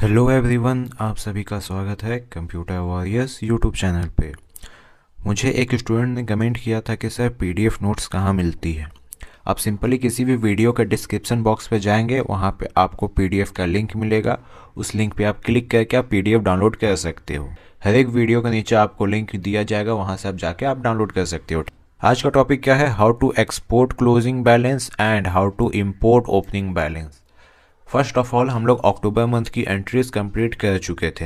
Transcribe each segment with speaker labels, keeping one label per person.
Speaker 1: Hello everyone आप सभी का स्वागत है कंप्यूटर वॉरियर्स यूट्यूब चैनल पे मुझे एक स्टूडेंट ने कमेंट किया था कि सर पीडीएफ नोट्स कहाँ मिलती है आप सिंपली किसी भी वीडियो के डिस्क्रिप्शन बॉक्स पे जाएंगे वहाँ पे आपको पीडीएफ का लिंक मिलेगा उस लिंक पे आप क्लिक करके आप पीडीएफ डाउनलोड कर सकते हो हर एक वीडियो के नीचे आपको लिंक दिया जाएगा वहाँ से आप जाके आप डाउनलोड कर सकते हो आज का टॉपिक क्या है how to export closing balance and how to import opening balance first of all हम लोग अक्टूबर मंथ की एंट्रीज कंप्लीट कर चुके थे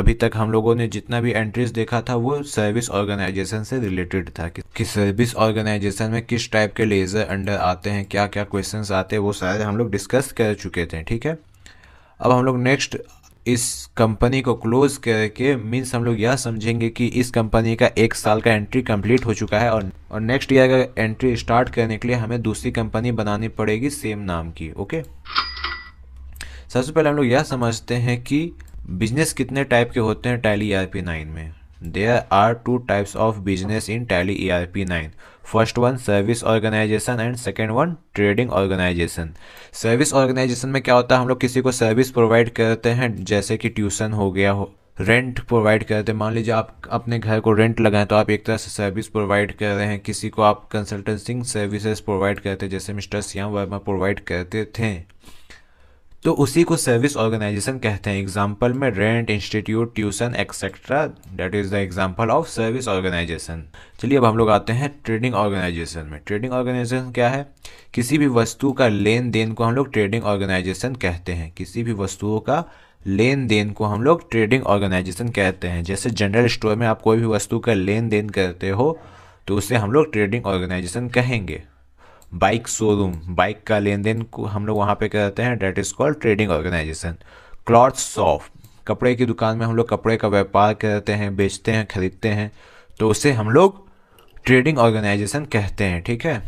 Speaker 1: अभी तक हम लोगों ने जितना भी एंट्रीज देखा था वो सर्विस ऑर्गेनाइजेशन से रिलेटेड था कि, कि सर्विस ऑर्गेनाइजेशन में किस टाइप के लेज़र अंडर आते हैं क्या क्या क्वेश्चन आते हैं वो सारे हम लोग डिस्कस कर चुके थे ठीक है अब हम लोग नेक्स्ट इस कंपनी को क्लोज करके मीन्स हम लोग यह समझेंगे कि इस कंपनी का एक साल का एंट्री कंप्लीट हो चुका है और और नेक्स्ट ईयर का एंट्री स्टार्ट करने के लिए हमें दूसरी कंपनी बनानी पड़ेगी सेम नाम की ओके सबसे पहले हम लोग यह समझते हैं कि बिजनेस कितने टाइप के होते हैं टैली ई पी नाइन में there are two types of business in Tally E P nine first one service organisation and second one trading organisation service organisation में क्या होता है हम लोग किसी को सर्विस प्रोवाइड करते हैं जैसे कि ट्यूशन हो गया हो रेंट प्रोवाइड करते हैं मान लीजिए आप अपने घर को रेंट लगाएं तो आप एक तरह से सर्विस प्रोवाइड कर रहे हैं किसी को आप कंसल्टेंसिंग सर्विसेज प्रोवाइड करते जैसे मिस्टर श्याम वर्मा प्रोवाइड करते थे तो उसी को सर्विस ऑर्गेनाइजेशन कहते हैं एग्जाम्पल में rent institute tuition etcetera that is the example of service organisation चलिए अब हम लोग आते हैं ट्रेडिंग ऑर्गेनाइजेशन में ट्रेडिंग ऑर्गेनाइजेशन क्या है किसी भी वस्तु का लेन देन को हम लोग ट्रेडिंग ऑर्गेनाइजेशन कहते हैं किसी भी वस्तुओं का लेन देन को हम लोग ट्रेडिंग ऑर्गेनाइजेशन कहते हैं जैसे जनरल स्टोर में आप कोई भी वस्तु का लेन देन करते हो तो उसे हम लोग ट्रेडिंग ऑर्गेनाइजेशन कहेंगे बाइक शोरूम बाइक का लेन देन को हम लोग वहाँ पे करते हैं that is called trading organisation cloth shop कपड़े की दुकान में हम लोग कपड़े का व्यापार करते हैं बेचते हैं खरीदते हैं तो उसे हम लोग ट्रेडिंग ऑर्गेनाइजेशन कहते हैं ठीक है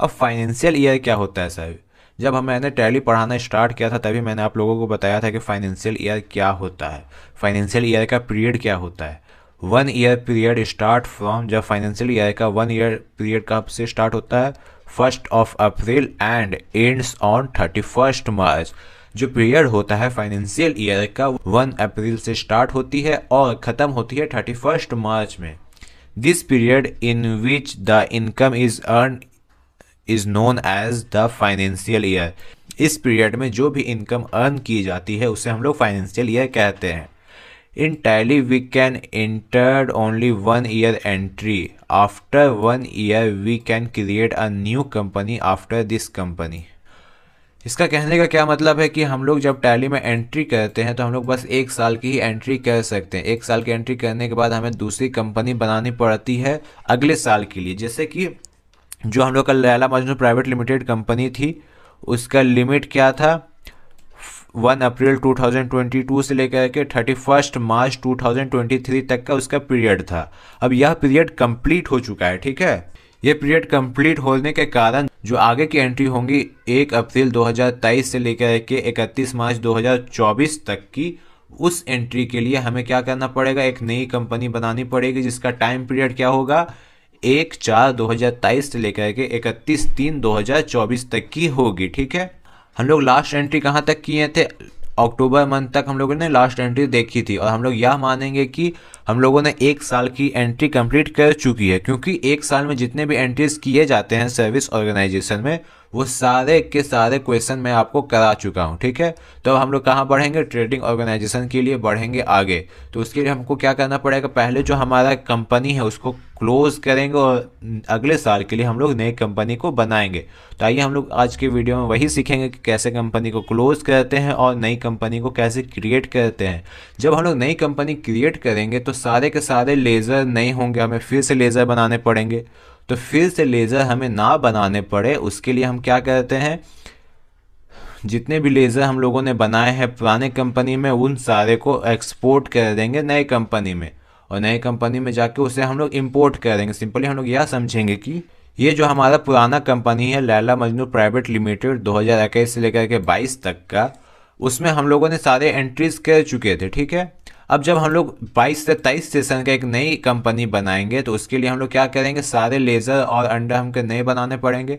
Speaker 1: अब फाइनेंशियल ईयर क्या होता है सर जब हम मैंने टैली पढ़ाना स्टार्ट किया था तभी मैंने आप लोगों को बताया था कि फाइनेंशियल ईयर क्या होता है फाइनेंशियल ईयर का पीरियड क्या होता है one year period start from जब फाइनेंशियल ईयर का वन ईयर पीरियड कब से स्टार्ट होता है first of April and ends on thirty first March जो पीरियड होता है फाइनेंशियल ईयर का वन अप्रैल से स्टार्ट होती है और ख़त्म होती है थर्टी फर्स्ट मार्च में this period in which the income is earn is known as the financial year इस पीरियड में जो भी इनकम अर्न की जाती है उसे हम लोग फाइनेंशियल ईयर कहते हैं in Tally we can enter only one year entry after one year we can create a new company after this company इसका कहने का क्या मतलब है कि हम लोग जब टैली में एंट्री करते हैं तो हम लोग बस एक साल की ही एंट्री कर सकते हैं एक साल की एंट्री करने के बाद हमें दूसरी कंपनी बनानी पड़ती है अगले साल के लिए जैसे कि जो हम लोग का Laila Majnu private limited company थी उसका लिमिट क्या था वन अप्रैल 2022 से लेकर के 31 मार्च 2023 तक का उसका पीरियड था अब यह पीरियड कंप्लीट हो चुका है ठीक है ये पीरियड कंप्लीट होने के कारण जो आगे की एंट्री होंगी 1 अप्रैल 2023 से लेकर के 31 मार्च 2024 तक की उस एंट्री के लिए हमें क्या करना पड़ेगा एक नई कंपनी बनानी पड़ेगी जिसका टाइम पीरियड क्या होगा एक चार दो से लेकर के इकतीस तीन दो तक की होगी ठीक है हम लोग लास्ट एंट्री कहाँ तक किए थे अक्टूबर मंथ तक हम लोगों ने लास्ट एंट्री देखी थी और हम लोग यह मानेंगे कि हम लोगों ने एक साल की एंट्री कंप्लीट कर चुकी है क्योंकि एक साल में जितने भी एंट्रीज किए जाते हैं सर्विस ऑर्गेनाइजेशन में वो सारे के सारे क्वेश्चन मैं आपको करा चुका हूँ ठीक है तो अब हम लोग कहाँ बढ़ेंगे ट्रेडिंग ऑर्गेनाइजेशन के लिए बढ़ेंगे आगे तो उसके लिए हमको क्या करना पड़ेगा पहले जो हमारा कंपनी है उसको क्लोज़ करेंगे और अगले साल के लिए हम लोग नए कंपनी को बनाएंगे तो आइए हम लोग आज के वीडियो में वही सीखेंगे कि कैसे कंपनी को क्लोज़ करते हैं और नई कंपनी को कैसे क्रिएट करते हैं जब हम लोग नई कंपनी क्रिएट करेंगे तो सारे के सारे लेज़र नहीं होंगे हमें फिर से लेज़र बनाने पड़ेंगे तो फिर से लेज़र हमें ना बनाने पड़े उसके लिए हम क्या करते हैं जितने भी लेज़र हम लोगों ने बनाए हैं पुराने कंपनी में उन सारे को एक्सपोर्ट कर देंगे नए कंपनी में और नई कंपनी में जाके उसे हम लोग इम्पोर्ट करेंगे सिंपली हम लोग यह समझेंगे कि ये जो हमारा पुराना कंपनी है लैला मजनू प्राइवेट लिमिटेड दो से लेकर के बाईस तक का उसमें हम लोगों ने सारे एंट्रीज कर चुके थे ठीक है अब जब हम लोग 22 से 23 सेशन का एक नई कंपनी बनाएंगे तो उसके लिए हम लोग क्या करेंगे सारे लेज़र और अंडर हमको नए बनाने पड़ेंगे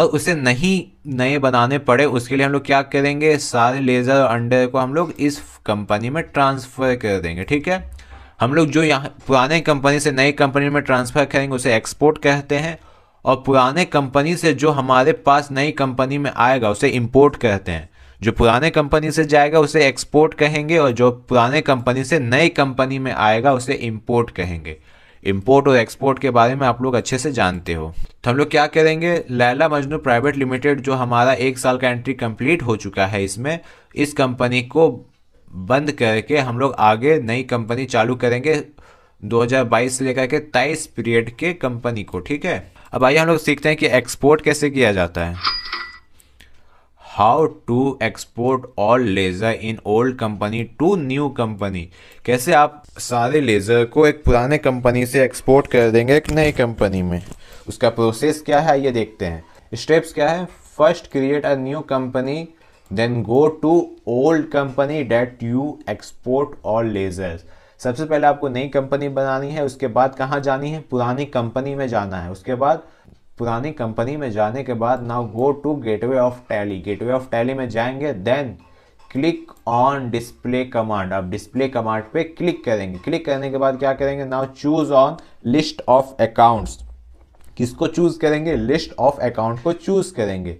Speaker 1: और उसे नहीं नए बनाने पड़े उसके लिए हम लोग क्या करेंगे सारे लेज़र और अंडर को हम लोग इस कंपनी में ट्रांसफ़र कर देंगे ठीक है हम लोग जो यहाँ पुराने कंपनी से नई कंपनी में ट्रांसफ़र करेंगे उसे एक्सपोर्ट कहते हैं और पुराने कंपनी से जो हमारे पास नई कंपनी में आएगा उसे इम्पोर्ट कहते हैं जो पुराने कंपनी से जाएगा उसे एक्सपोर्ट कहेंगे और जो पुराने कंपनी से नई कंपनी में आएगा उसे इम्पोर्ट कहेंगे इम्पोर्ट और एक्सपोर्ट के बारे में आप लोग अच्छे से जानते हो तो हम लोग क्या करेंगे लैला मजनू प्राइवेट लिमिटेड जो हमारा एक साल का एंट्री कंप्लीट हो चुका है इसमें इस कंपनी को बंद करके हम लोग आगे नई कंपनी चालू करेंगे 2022 से लेकर के 23 पीरियड के कंपनी को ठीक है अब आइए हम लोग सीखते हैं कि एक्सपोर्ट कैसे किया जाता है how to export all ledger in old company to new company कैसे आप सारे लेज़र को एक पुराने कंपनी से एक्सपोर्ट कर देंगे एक नई कंपनी में उसका प्रोसेस क्या है ये देखते हैं स्टेप्स क्या है first create a new company then go to old company that you export और लेजर्स सबसे पहले आपको नई कंपनी बनानी है उसके बाद कहाँ जानी है पुरानी कंपनी में जाना है उसके बाद पुरानी कंपनी में जाने के बाद now go to gateway of Tally gateway of Tally में जाएंगे then click on display command आप डिस्प्ले कमांड पे क्लिक करेंगे क्लिक करने के बाद क्या करेंगे now choose on list of accounts किसको चूज करेंगे लिस्ट ऑफ अकाउंट को चूज करेंगे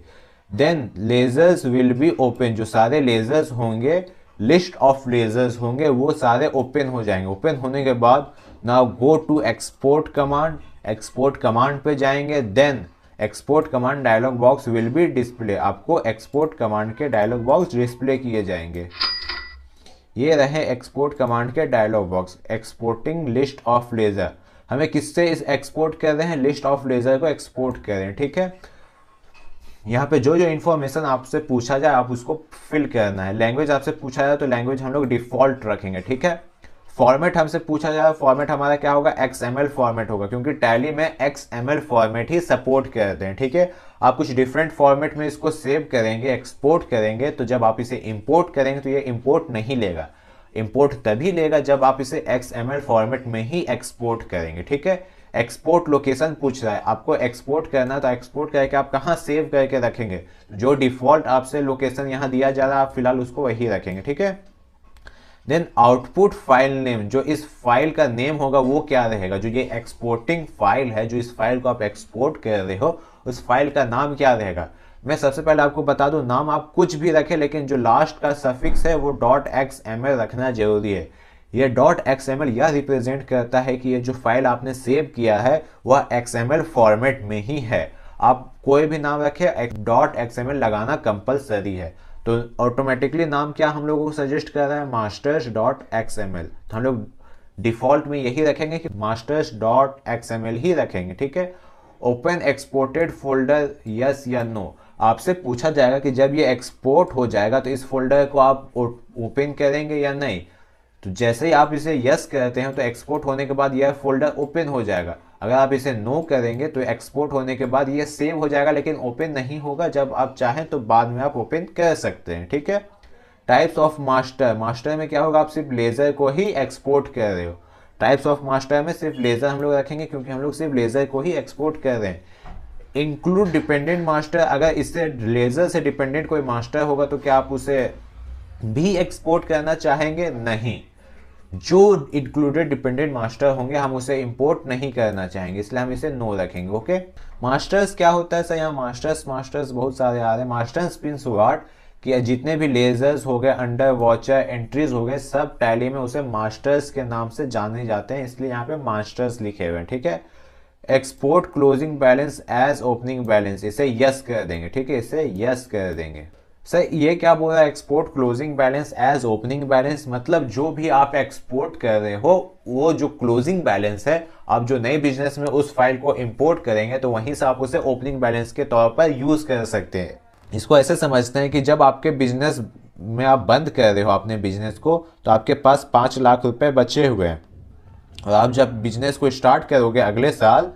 Speaker 1: then ledgers will be open जो सारे लेजर्स होंगे लिस्ट ऑफ लेजर्स होंगे वो सारे ओपन हो जाएंगे ओपन होने के बाद now go to export command export command पे जाएंगे then export command dialog box will be display आपको एक्सपोर्ट कमांड के डायलॉग बॉक्स डिस्प्ले किए जाएंगे ये रहे एक्सपोर्ट कमांड के dialog box exporting list of ledger हमें किससे इस एक्सपोर्ट कर रहे हैं लिस्ट ऑफ लेज़र को एक्सपोर्ट कर रहे हैं ठीक है यहाँ पे जो जो इन्फॉर्मेशन आपसे पूछा जाए आप उसको फिल करना है लैंग्वेज आपसे पूछा जाए तो लैंग्वेज हम लोग डिफॉल्ट रखेंगे ठीक है फॉर्मेट हमसे पूछा जाए फॉर्मेट हमारा क्या होगा एक्स एम एल फॉर्मेट होगा क्योंकि टैली में एक्स एम एल फॉर्मेट ही सपोर्ट करते हैं ठीक है आप कुछ डिफरेंट फॉर्मेट में इसको सेव करेंगे एक्सपोर्ट करेंगे तो जब आप इसे इम्पोर्ट करेंगे तो ये इम्पोर्ट नहीं लेगा इम्पोर्ट तभी लेगा जब आप इसे एक्स एम एल फॉर्मेट में ही एक्सपोर्ट करेंगे ठीक है एक्सपोर्ट लोकेशन पूछ रहा है आपको एक्सपोर्ट करना तो एक्सपोर्ट करके आप कहाँ सेव करके रखेंगे जो डिफॉल्ट आपसे लोकेशन यहाँ दिया जा रहा है आप फिलहाल उसको वही रखेंगे ठीक है देन आउटपुट फाइल नेम जो इस फाइल का नेम होगा वो क्या रहेगा जो ये एक्सपोर्टिंग फाइल है जो इस फाइल को आप एक्सपोर्ट कर रहे हो उस फाइल का नाम क्या रहेगा मैं सबसे पहले आपको बता दूं नाम आप कुछ भी रखें लेकिन जो लास्ट का सफिक्स है वो डॉट एक्स एम रखना जरूरी है ये डॉट एक्स यह रिप्रेजेंट करता है कि ये जो फाइल आपने सेव किया है वह एक्स फॉर्मेट में ही है आप कोई भी नाम रखे डॉट एक्स लगाना कंपलसरी है तो ऑटोमेटिकली नाम क्या हम लोगों को सजेस्ट कर रहा है मास्टर्स डॉट एक्स तो हम लोग डिफॉल्ट में यही रखेंगे कि मास्टर्स डॉट एक्स ही रखेंगे ठीक है ओपन एक्सपोर्टेड फोल्डर यस या नो आपसे पूछा जाएगा कि जब ये एक्सपोर्ट हो जाएगा तो इस फोल्डर को आप ओपन करेंगे या नहीं तो जैसे ही आप इसे यस कहते हैं तो एक्सपोर्ट होने के बाद यह फोल्डर ओपन हो जाएगा अगर आप इसे नो करेंगे तो एक्सपोर्ट होने के बाद ये सेव हो जाएगा लेकिन ओपन नहीं होगा जब आप चाहें तो बाद में आप ओपन कर सकते हैं ठीक है टाइप्स ऑफ मास्टर मास्टर में क्या होगा आप सिर्फ लेज़र को ही एक्सपोर्ट कर रहे हो टाइप्स ऑफ मास्टर में सिर्फ लेज़र हम लोग रखेंगे क्योंकि हम लोग सिर्फ लेज़र को ही एक्सपोर्ट कर रहे हैं इंक्लूड डिपेंडेंट मास्टर अगर इससे लेज़र से डिपेंडेंट कोई मास्टर होगा तो क्या आप उसे भी एक्सपोर्ट करना चाहेंगे नहीं जो इंक्लूडेड डिपेंडेंट मास्टर होंगे हम उसे इंपोर्ट नहीं करना चाहेंगे इसलिए हम इसे नो रखेंगे ओके मास्टर्स क्या होता है सर यहाँ मास्टर्स मास्टर्स बहुत सारे आ रहे हैं मास्टर्स पिंस वाट कि जितने भी लेजर्स हो गए अंडर वॉचर एंट्रीज हो गए सब टैली में उसे मास्टर्स के नाम से जाने जाते हैं इसलिए यहाँ पे मास्टर्स लिखे हुए हैं ठीक है export closing balance as opening balance इसे यस कर देंगे ठीक है इसे यस कर देंगे सर ये क्या बोल रहा है export closing balance as opening balance मतलब जो भी आप एक्सपोर्ट कर रहे हो वो जो क्लोजिंग बैलेंस है आप जो नए बिजनेस में उस फाइल को इंपोर्ट करेंगे तो वहीं से आप उसे ओपनिंग बैलेंस के तौर पर यूज़ कर सकते हैं इसको ऐसे समझते हैं कि जब आपके बिजनेस में आप बंद कर रहे हो अपने बिजनेस को तो आपके पास पाँच लाख रुपए बचे हुए हैं और आप जब बिजनेस को स्टार्ट करोगे अगले साल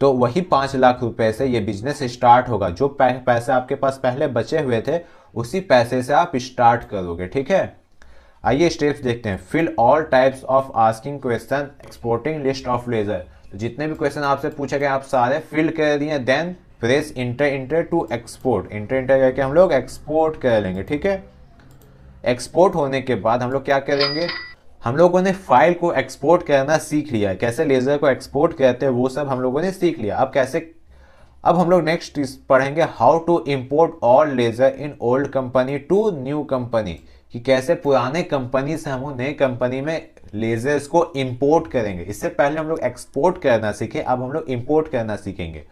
Speaker 1: तो वही पाँच लाख रुपए से ये बिजनेस स्टार्ट होगा जो पैसे आपके पास पहले बचे हुए थे उसी पैसे से आप स्टार्ट करोगे ठीक है आइए स्टेप्स देखते हैं fill all types of asking question exporting list of ledger तो जितने भी क्वेश्चन आपसे पूछे गए आप सारे फिल कर दिए then press enter enter to export enter enter करके हम लोग एक्सपोर्ट कर लेंगे ठीक है एक्सपोर्ट होने के बाद हम लोग क्या करेंगे हम लोगों ने फाइल को एक्सपोर्ट करना सीख लिया कैसे लेज़र को एक्सपोर्ट करते हैं वो सब हम लोगों ने सीख लिया अब कैसे अब हम लोग नेक्स्ट पढ़ेंगे how to import all ledger in old company to new company कि कैसे पुराने कंपनी से हम नए कंपनी में लेजर्स को इम्पोर्ट करेंगे इससे पहले हम लोग एक्सपोर्ट करना सीखे अब हम लोग इम्पोर्ट करना सीखेंगे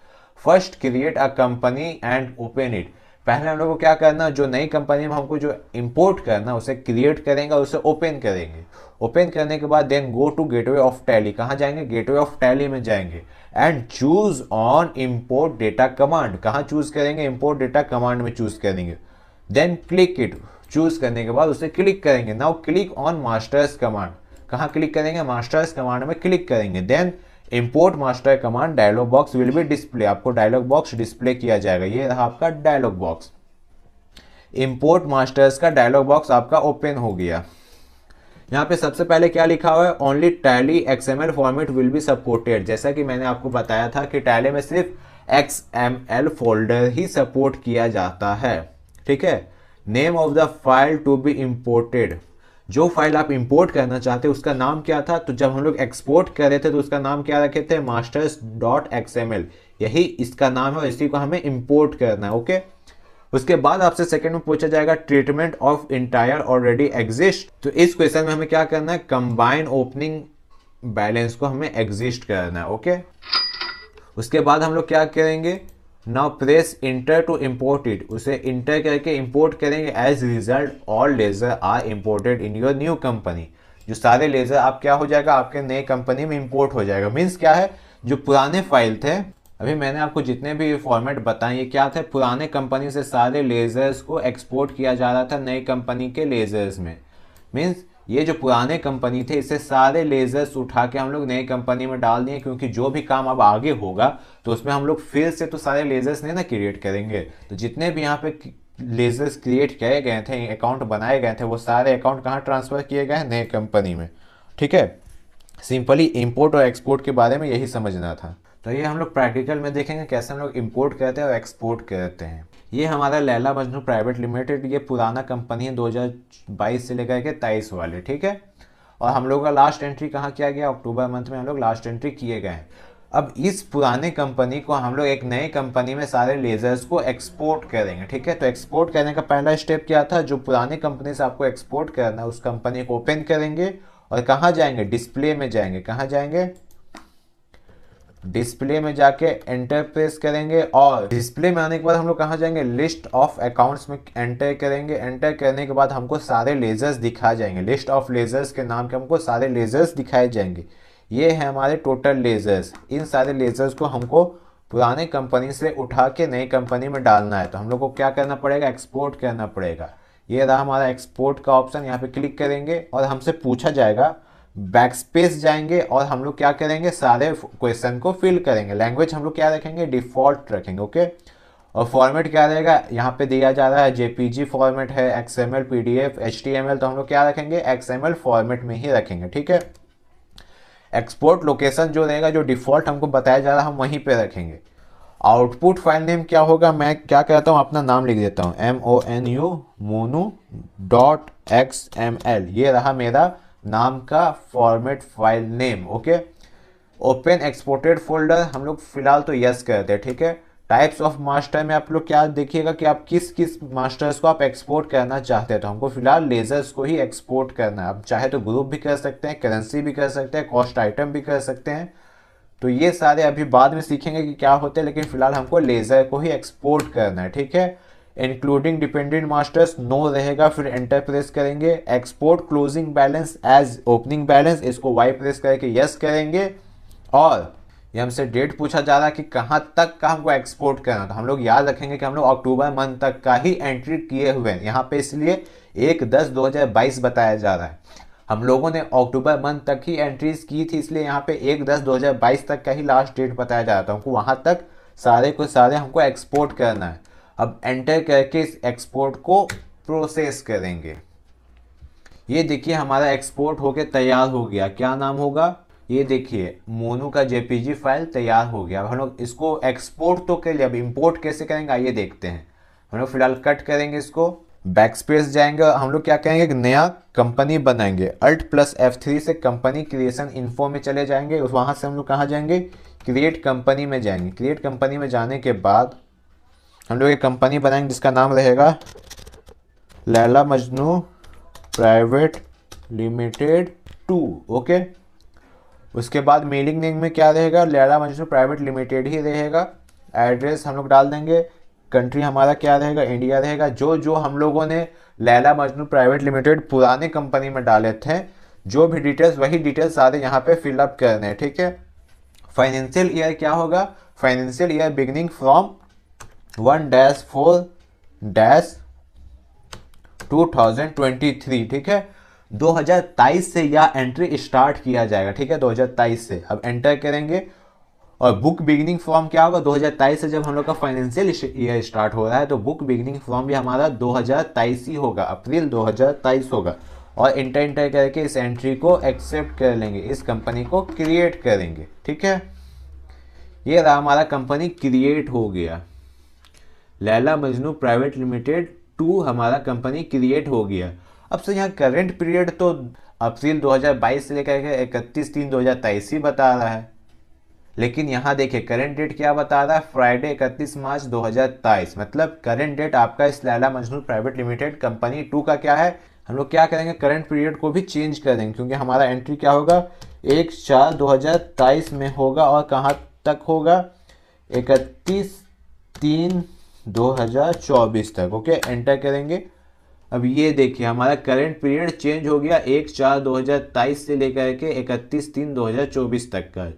Speaker 1: first create a company and open it पहले हम लोग को क्या करना जो नई कंपनी में हमको जो इम्पोर्ट करना उसे क्रिएट करेंगे और उसे ओपन करेंगे ओपन करने के बाद then go to gateway of Tally कहाँ जाएंगे गेटवे ऑफ टैली में जाएंगे and choose on import data command कहाँ चूज करेंगे इम्पोर्ट डेटा कमांड में चूज करेंगे देन क्लिक इट चूज करने के बाद उसे क्लिक करेंगे now click on masters command कहाँ क्लिक करेंगे मास्टर्स कमांड में क्लिक करेंगे then import master command dialog box will be display आपको डायलॉग बॉक्स डिस्प्ले किया जाएगा ये रहा आपका डायलॉग बॉक्स इम्पोर्ट मास्टर्स का डायलॉग बॉक्स आपका ओपन हो गया यहाँ पे सबसे पहले क्या लिखा हुआ है only Tally L format will be supported जैसा कि मैंने आपको बताया था कि टैली में सिर्फ एक्स एम एल फोल्डर ही सपोर्ट किया जाता है ठीक है name of the file to be imported जो फाइल आप इम्पोर्ट करना चाहते हैं उसका नाम क्या था तो जब हम लोग एक्सपोर्ट कर रहे थे तो उसका नाम क्या रखे थे masters dot X M L यही इसका नाम है और इसी को हमें इम्पोर्ट करना है ओके okay? उसके बाद आपसे सेकंड में पूछा जाएगा treatment of entire already exist तो इस क्वेश्चन में हमें क्या करना है कंबाइन ओपनिंग बैलेंस को हमें एग्जिस्ट करना है ओके उसके बाद हम लोग क्या करेंगे now press enter to import it उसे इंटर करके इम्पोर्ट करेंगे as result all ledger are imported in your new company जो सारे लेजर आप क्या हो जाएगा आपके नए कंपनी में इम्पोर्ट हो जाएगा मीन्स क्या है जो पुराने फाइल थे अभी मैंने आपको जितने भी फॉर्मेट बताए ये क्या थे पुराने कंपनी से सारे लेज़र्स को एक्सपोर्ट किया जा रहा था नई कंपनी के लेज़र्स में मीन्स ये जो पुराने कंपनी थे इसे सारे लेज़र्स उठा के हम लोग नई कंपनी में डाल दिए क्योंकि जो भी काम अब आगे होगा तो उसमें हम लोग फिर से तो सारे लेज़र्स नहीं ना क्रिएट करेंगे तो जितने भी यहाँ पे लेज़र्स क्रिएट किए गए थे अकाउंट बनाए गए थे वो सारे अकाउंट कहाँ ट्रांसफ़र किए गए नए कंपनी में ठीक है सिंपली इम्पोर्ट और एक्सपोर्ट के बारे में यही समझना था तो ये हम लोग प्रैक्टिकल में देखेंगे कैसे हम लोग इम्पोर्ट करते हैं और एक्सपोर्ट करते हैं ये हमारा लैला मजनू प्राइवेट लिमिटेड ये पुराना कंपनी है दो से लेकर के तेईस वाले ठीक है और हम लोग का लास्ट एंट्री कहाँ किया गया अक्टूबर मंथ में हम लोग लास्ट एंट्री किए गए हैं अब इस पुराने कंपनी को हम लोग एक नए कंपनी में सारे लेज़र्स को एक्सपोर्ट करेंगे ठीक है तो एक्सपोर्ट करने का पहला स्टेप क्या था जो पुराने कंपनी से आपको एक्सपोर्ट करना है उस कंपनी को ओपन करेंगे और कहाँ जाएंगे डिस्प्ले में जाएंगे कहाँ जाएंगे डिस्प्ले में जाके एंटर प्रेस करेंगे और डिस्प्ले में आने के बाद हम लोग कहाँ जाएंगे लिस्ट ऑफ अकाउंट्स में एंटर करेंगे एंटर करने के बाद हमको सारे लेजर्स दिखाए जाएंगे लिस्ट ऑफ लेजर्स के नाम के हमको सारे लेजर्स दिखाए जाएंगे ये है हमारे टोटल लेजर्स इन सारे लेजर्स को हमको पुराने कंपनी से उठा के नई कंपनी में डालना है तो हम लोग को क्या करना पड़ेगा एक्सपोर्ट करना पड़ेगा ये रहा हमारा एक्सपोर्ट का ऑप्शन यहाँ पे क्लिक करेंगे और हमसे पूछा जाएगा बैक स्पेस जाएंगे और हम लोग क्या करेंगे सारे क्वेश्चन को फिल करेंगे लैंग्वेज हम लोग क्या रखेंगे डिफॉल्ट रखेंगे ओके और फॉर्मेट क्या रहेगा यहाँ पे दिया जा रहा है जेपीजी फॉर्मेट है एक्सएमएल पीडीएफ एचटीएमएल तो हम लोग क्या रखेंगे एक्सएमएल फॉर्मेट में ही रखेंगे ठीक है एक्सपोर्ट लोकेशन जो रहेगा जो डिफॉल्ट हमको बताया जा रहा है हम वहीं पे रखेंगे आउटपुट फाइल नेम क्या होगा मैं क्या कहता हूँ अपना नाम लिख देता हूँ M O N U Monu dot X M L ये रहा मेरा नाम का format file name okay open exported folder हम लोग फिलहाल तो यस कर दे ठीक है टाइप्स ऑफ मास्टर में आप लोग क्या देखिएगा कि आप किस किस मास्टर्स को आप एक्सपोर्ट करना चाहते हैं तो हमको फिलहाल लेजर्स को ही एक्सपोर्ट करना है आप चाहे तो ग्रुप भी कर सकते हैं करेंसी भी कर सकते हैं कॉस्ट आइटम भी कर सकते हैं तो ये सारे अभी बाद में सीखेंगे कि क्या होते हैं लेकिन फिलहाल हमको लेज़र को ही एक्सपोर्ट करना है ठीक है इंक्लूडिंग डिपेंडेंट मास्टर्स नो रहेगा फिर एंटर प्रेस करेंगे export closing balance as opening balance इसको वाई प्रेस करके यस करेंगे और ये हमसे डेट पूछा जा रहा है कि कहाँ तक का हमको एक्सपोर्ट करना तो हम लोग याद रखेंगे कि हम लोग अक्टूबर मंथ तक का ही एंट्री किए हुए हैं यहाँ पे इसलिए एक दस दो हज़ार बाईस बताया जा रहा है हम लोगों ने अक्टूबर मंथ तक ही एंट्रीज की थी इसलिए यहाँ पे एक दस दो हज़ार बाईस तक का ही लास्ट डेट बताया जा रहा था हमको वहाँ तक सारे को सारे हमको एक्सपोर्ट करना है अब एंटर करके इस एक्सपोर्ट को प्रोसेस करेंगे ये देखिए हमारा एक्सपोर्ट होके तैयार हो गया क्या नाम होगा ये देखिए मोनू का जेपीजी फाइल तैयार हो गया हम लोग इसको एक्सपोर्ट तो के लिए अब इम्पोर्ट कैसे करेंगे आइए देखते हैं हम लोग फिलहाल कट करेंगे इसको बैक स्पेस जाएंगे हम लोग क्या करेंगे एक नया कंपनी बनाएंगे अल्ट प्लस एफ थ्री से कंपनी क्रिएशन इन्फो में चले जाएंगे वहाँ से हम लोग कहाँ जाएंगे क्रिएट कंपनी में जाएंगे क्रिएट कंपनी में जाने के बाद हम लोग एक कंपनी बनाएंगे जिसका नाम रहेगा Laila Majnu private limited two okay उसके बाद मेलिंग नेम में क्या रहेगा लैला मजनू प्राइवेट लिमिटेड ही रहेगा एड्रेस हम लोग डाल देंगे कंट्री हमारा क्या रहेगा इंडिया रहेगा जो जो हम लोगों ने लैला मजनू प्राइवेट लिमिटेड पुराने कंपनी में डाले थे जो भी डिटेल्स वही डिटेल्स सारे यहाँ पे फिलअप करने ठीक है फाइनेंशियल ईयर क्या होगा financial year beginning from one dash four dash two thousand twenty three ठीक है 2023 से यह एंट्री स्टार्ट किया जाएगा ठीक है 2023 से अब एंटर करेंगे और बुक बिगनिंग फॉर्म क्या होगा 2023 से जब हम लोग का फाइनेंशियल ईयर स्टार्ट हो रहा है तो बुक बिगनिंग फॉर्म भी हमारा 2023 ही होगा अप्रैल 2023 होगा और इंटर इंटर करके इस एंट्री को एक्सेप्ट कर लेंगे इस कंपनी को क्रिएट करेंगे ठीक है ये रहा हमारा कंपनी क्रिएट हो गया Laila Majnu private limited two हमारा कंपनी क्रिएट हो गया अब से यहाँ करेंट पीरियड तो अप्रैल 2022 से लेकर के इकतीस तीन 2023 ही बता रहा है लेकिन यहाँ देखिए करंट डेट क्या बता रहा है फ्राइडे इकतीस मार्च 2023 मतलब करंट डेट आपका इस Laila Majnu private limited company two का क्या है हम लोग क्या करेंगे करंट पीरियड को भी चेंज कर देंगे क्योंकि हमारा एंट्री क्या होगा एक चार दो में होगा और कहाँ तक होगा इकतीस तीन 2024 तक ओके एंटर करेंगे अब ये देखिए हमारा करंट पीरियड चेंज हो गया एक चार दो से लेकर के इकतीस तीन 2024 तक का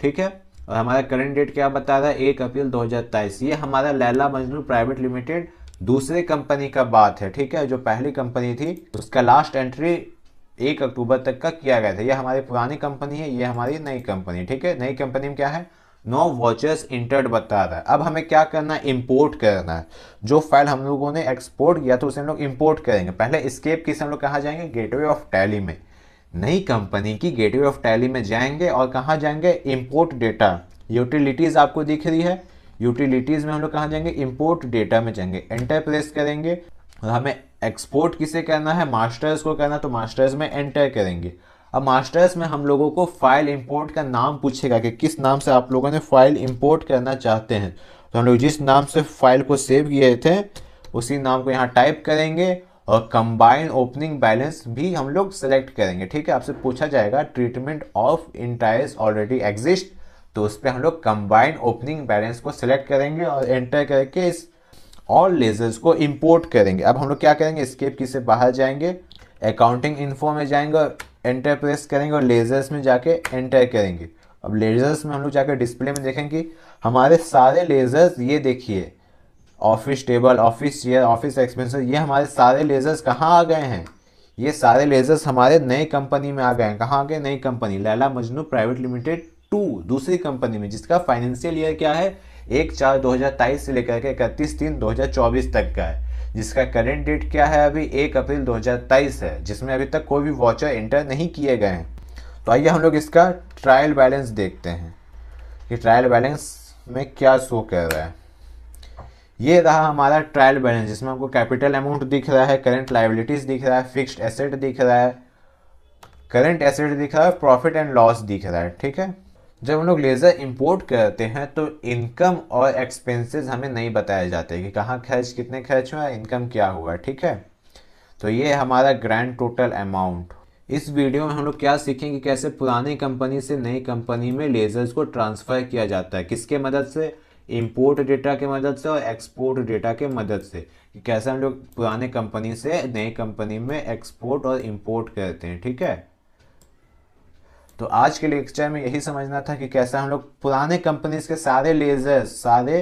Speaker 1: ठीक है और हमारा करंट डेट क्या बता रहा है एक अप्रैल 2023 ये हमारा लैला मजनू प्राइवेट लिमिटेड दूसरे कंपनी का बात है ठीक है जो पहली कंपनी थी उसका लास्ट एंट्री एक अक्टूबर तक का किया गया था ये हमारी पुरानी कंपनी है ये हमारी नई कंपनी ठीक है नई कंपनी में क्या है नो वॉचेस इंटर्ड बता रहा है अब हमें क्या करना है इम्पोर्ट करना है जो फाइल हम लोगों ने एक्सपोर्ट किया तो उसे हम लोग इंपोर्ट करेंगे पहले स्केप किस हम लोग कहाँ जाएंगे गेटवे ऑफ टैली में नई कंपनी की गेटवे ऑफ टैली में जाएंगे और कहाँ जाएंगे इंपोर्ट डेटा यूटिलिटीज़ आपको दिख रही है यूटिलिटीज़ में हम लोग कहाँ जाएंगे इम्पोर्ट डेटा में जाएंगे एंटर प्रेस करेंगे और हमें एक्सपोर्ट किसे करना है मास्टर्स को करना तो मास्टर्स में एंटर करेंगे अब मास्टर्स में हम लोगों को फाइल इंपोर्ट का नाम पूछेगा कि किस नाम से आप लोगों ने फाइल इंपोर्ट करना चाहते हैं तो हम लोग जिस नाम से फाइल को सेव किए थे उसी नाम को यहाँ टाइप करेंगे और कंबाइन ओपनिंग बैलेंस भी हम लोग सेलेक्ट करेंगे ठीक है आपसे पूछा जाएगा treatment of entries already exist तो उस पर हम लोग कंबाइन ओपनिंग बैलेंस को सिलेक्ट करेंगे और एंटर करके इस ऑल लेजर्स को इंपोर्ट करेंगे अब हम लोग क्या करेंगे स्केप की से बाहर जाएंगे अकाउंटिंग इन्फो में जाएंगे एंटर प्रेस करेंगे और लेजर्स में जाके एंटर करेंगे अब लेजर्स में हम लोग जाकर डिस्प्ले में देखेंगे हमारे सारे लेजर्स ये देखिए office table office chair office expenses ये हमारे सारे लेजर्स कहाँ आ गए हैं ये सारे लेजर्स हमारे नई कंपनी में आ गए हैं कहाँ आ गए नई company Laila Majnu private limited two दूसरी कंपनी में जिसका फाइनेंशियल ईयर क्या है एक चार दो से लेकर के इकतीस तीन दो तक का है जिसका करेंट डेट क्या है अभी एक अप्रैल 2023 है जिसमें अभी तक कोई भी वॉचर एंटर नहीं किए गए हैं तो आइए हम लोग इसका ट्रायल बैलेंस देखते हैं कि ट्रायल बैलेंस में क्या शो कर रहा है ये रहा हमारा ट्रायल बैलेंस जिसमें हमको कैपिटल अमाउंट दिख रहा है करंट लाइबिलिटीज़ दिख रहा है फिक्सड एसेट दिख रहा है करंट एसेट दिख रहा है प्रॉफिट एंड लॉस दिख रहा है ठीक है जब हम लोग लेज़र इंपोर्ट करते हैं तो इनकम और एक्सपेंसेस हमें नहीं बताए जाते कि कहाँ खर्च कितने खर्च हुआ इनकम क्या हुआ ठीक है तो ये हमारा ग्रैंड टोटल अमाउंट इस वीडियो में हम लोग क्या सीखेंगे कैसे पुरानी कंपनी से नई कंपनी में लेज़र्स को ट्रांसफ़र किया जाता है किसके मदद से इम्पोर्ट डेटा के मदद से और एक्सपोर्ट डेटा के मदद से कि कैसे हम लोग पुराने कंपनी से नई कंपनी में एक्सपोर्ट और इम्पोर्ट करते हैं ठीक है तो आज के लेक्चर में यही समझना था कि कैसे हम लोग पुराने कंपनीज के सारे लेजर्स सारे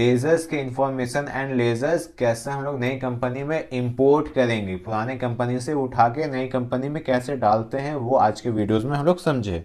Speaker 1: लेजर्स के इंफॉर्मेशन एंड लेजर्स कैसे हम लोग नई कंपनी में इंपोर्ट करेंगे पुराने कंपनी से उठा के नई कंपनी में कैसे डालते हैं वो आज के वीडियोस में हम लोग समझे